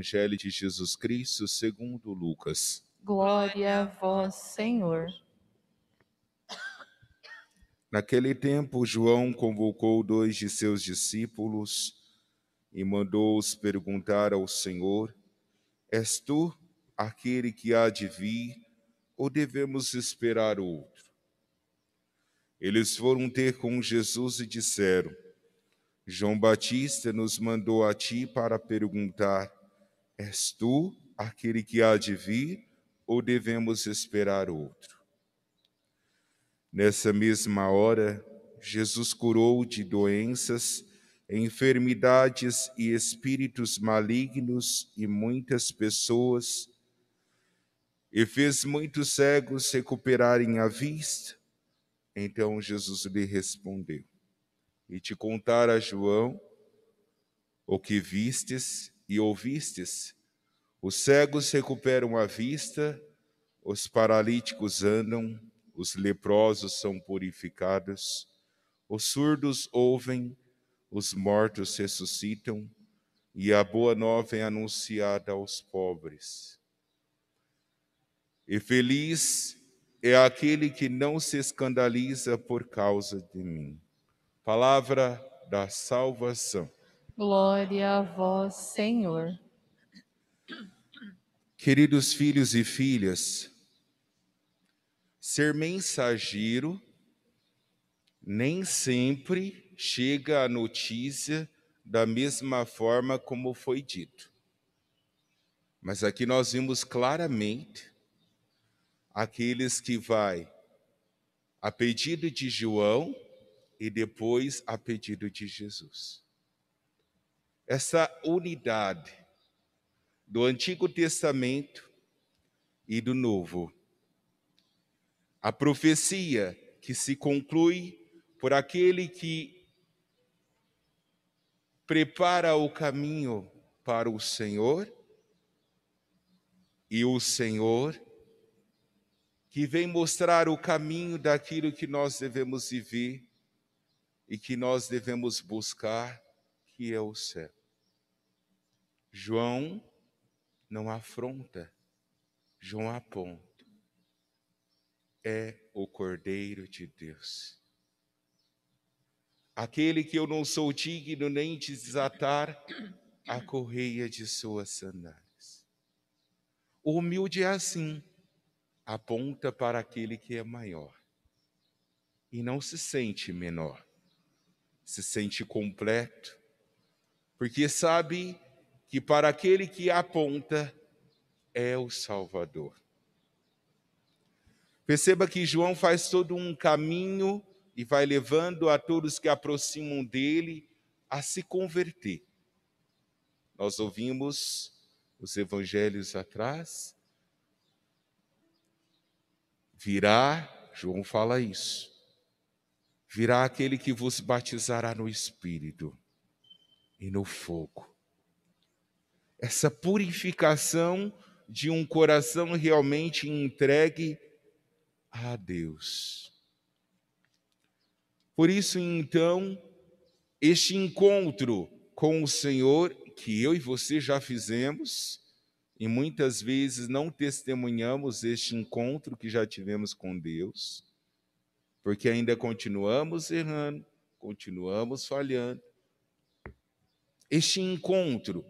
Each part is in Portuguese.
Evangelho de Jesus Cristo segundo Lucas. Glória a vós, Senhor. Naquele tempo, João convocou dois de seus discípulos e mandou-os perguntar ao Senhor: És tu aquele que há de vir, ou devemos esperar outro? Eles foram ter com Jesus e disseram: João Batista nos mandou a ti para perguntar: És tu aquele que há de vir ou devemos esperar outro? Nessa mesma hora, Jesus curou de doenças, enfermidades e espíritos malignos e muitas pessoas, e fez muitos cegos recuperarem a vista. Então Jesus lhe respondeu: E te contar a João o que vistes e ouvistes, os cegos recuperam a vista, os paralíticos andam, os leprosos são purificados, os surdos ouvem, os mortos ressuscitam, e a boa nova é anunciada aos pobres. E feliz é aquele que não se escandaliza por causa de mim. Palavra da salvação. Glória a vós, Senhor. Queridos filhos e filhas, ser mensageiro nem sempre chega a notícia da mesma forma como foi dito. Mas aqui nós vimos claramente aqueles que vai a pedido de João e depois a pedido de Jesus. Essa unidade do Antigo Testamento e do Novo. A profecia que se conclui por aquele que prepara o caminho para o Senhor e o Senhor que vem mostrar o caminho daquilo que nós devemos viver e que nós devemos buscar, que é o céu. João não afronta, João aponta. É o Cordeiro de Deus. Aquele que eu não sou digno nem de desatar a correia de suas sandálias. O humilde é assim, aponta para aquele que é maior e não se sente menor, se sente completo, porque sabe que para aquele que aponta é o Salvador. Perceba que João faz todo um caminho e vai levando a todos que aproximam dele a se converter. Nós ouvimos os evangelhos atrás. Virá, João fala isso. Virá aquele que vos batizará no espírito e no fogo essa purificação de um coração realmente entregue a Deus. Por isso, então, este encontro com o Senhor que eu e você já fizemos, e muitas vezes não testemunhamos este encontro que já tivemos com Deus, porque ainda continuamos errando, continuamos falhando. Este encontro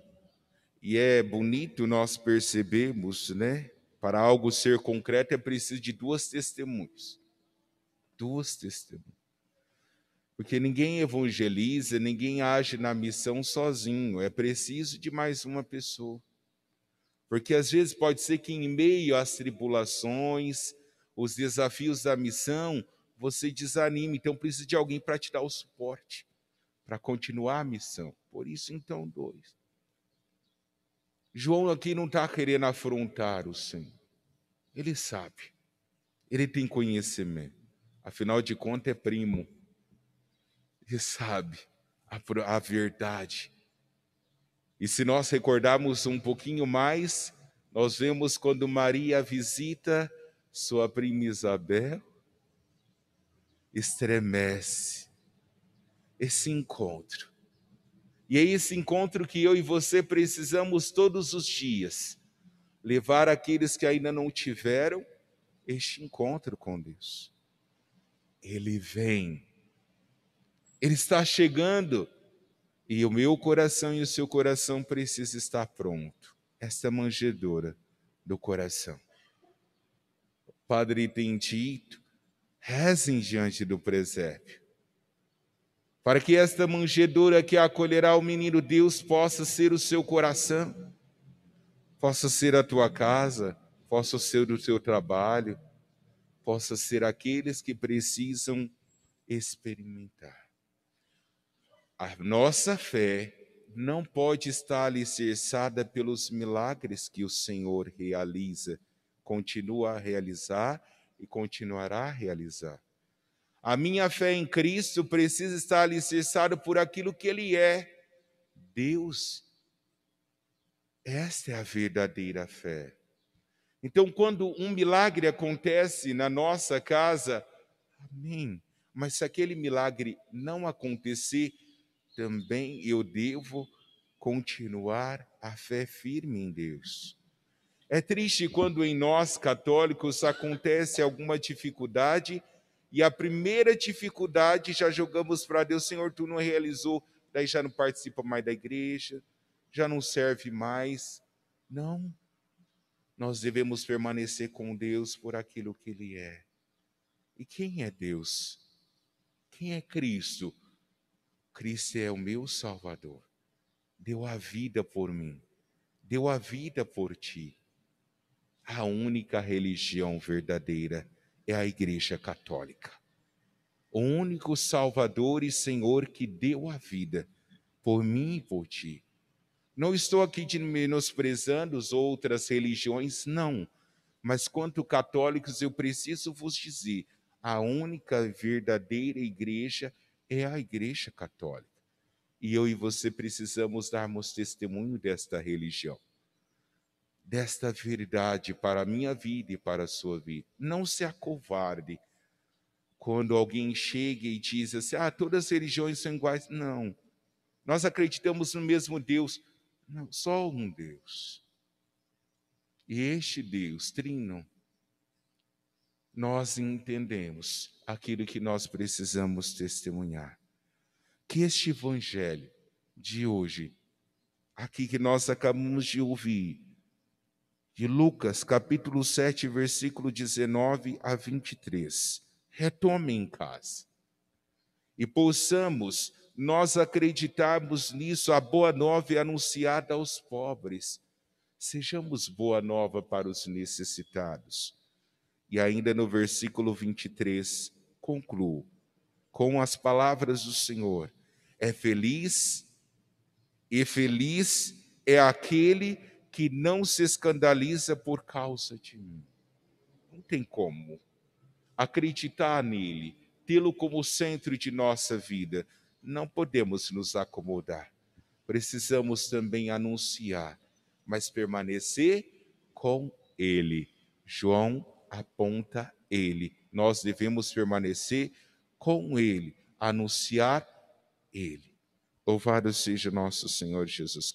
e é bonito nós percebermos, né? Para algo ser concreto é preciso de duas testemunhas. Duas testemunhas. Porque ninguém evangeliza, ninguém age na missão sozinho, é preciso de mais uma pessoa. Porque às vezes pode ser que em meio às tribulações, os desafios da missão, você desanime, então precisa de alguém para te dar o suporte, para continuar a missão. Por isso, então, dois. João aqui não está querendo afrontar o Senhor. Ele sabe, ele tem conhecimento. Afinal de contas, é primo. Ele sabe a, a verdade. E se nós recordarmos um pouquinho mais, nós vemos quando Maria visita sua prima Isabel, estremece esse encontro e é esse encontro que eu e você precisamos todos os dias levar aqueles que ainda não tiveram este encontro com Deus. Ele vem, ele está chegando e o meu coração e o seu coração precisa estar pronto. Esta é manjedoura do coração. O padre tem dito, rezem diante do presépio para que esta manjedoura que acolherá o menino Deus possa ser o seu coração, possa ser a tua casa, possa ser o teu trabalho, possa ser aqueles que precisam experimentar. A nossa fé não pode estar alicerçada pelos milagres que o Senhor realiza, continua a realizar e continuará a realizar. A minha fé em Cristo precisa estar alicerçada por aquilo que Ele é, Deus. Esta é a verdadeira fé. Então, quando um milagre acontece na nossa casa, amém. Mas se aquele milagre não acontecer, também eu devo continuar a fé firme em Deus. É triste quando em nós católicos acontece alguma dificuldade e a primeira dificuldade já jogamos para Deus, Senhor, tu não realizou, daí já não participa mais da igreja, já não serve mais. Não. Nós devemos permanecer com Deus por aquilo que Ele é. E quem é Deus? Quem é Cristo? Cristo é o meu Salvador. Deu a vida por mim. Deu a vida por ti. A única religião verdadeira é a Igreja Católica. O único Salvador e Senhor que deu a vida por mim e por ti. Não estou aqui menosprezando as outras religiões, não. Mas quanto católicos, eu preciso vos dizer, a única verdadeira igreja é a igreja católica. E eu e você precisamos darmos testemunho desta religião desta verdade para a minha vida e para a sua vida. Não se acovarde quando alguém chega e diz assim: ah, todas as religiões são iguais. Não. Nós acreditamos no mesmo Deus. Não, só um Deus. E este Deus, Trino, nós entendemos aquilo que nós precisamos testemunhar. Que este Evangelho de hoje, aqui que nós acabamos de ouvir, de Lucas, capítulo 7, versículo 19 a 23. Retome em casa. E possamos nós acreditarmos nisso, a boa nova é anunciada aos pobres. Sejamos boa nova para os necessitados. E ainda no versículo 23, concluo com as palavras do Senhor: É feliz e feliz é aquele que não se escandaliza por causa de mim. Não tem como acreditar nele, tê-lo como centro de nossa vida. Não podemos nos acomodar. Precisamos também anunciar, mas permanecer com ele. João aponta ele. Nós devemos permanecer com ele, anunciar ele. Louvado seja nosso Senhor Jesus Cristo.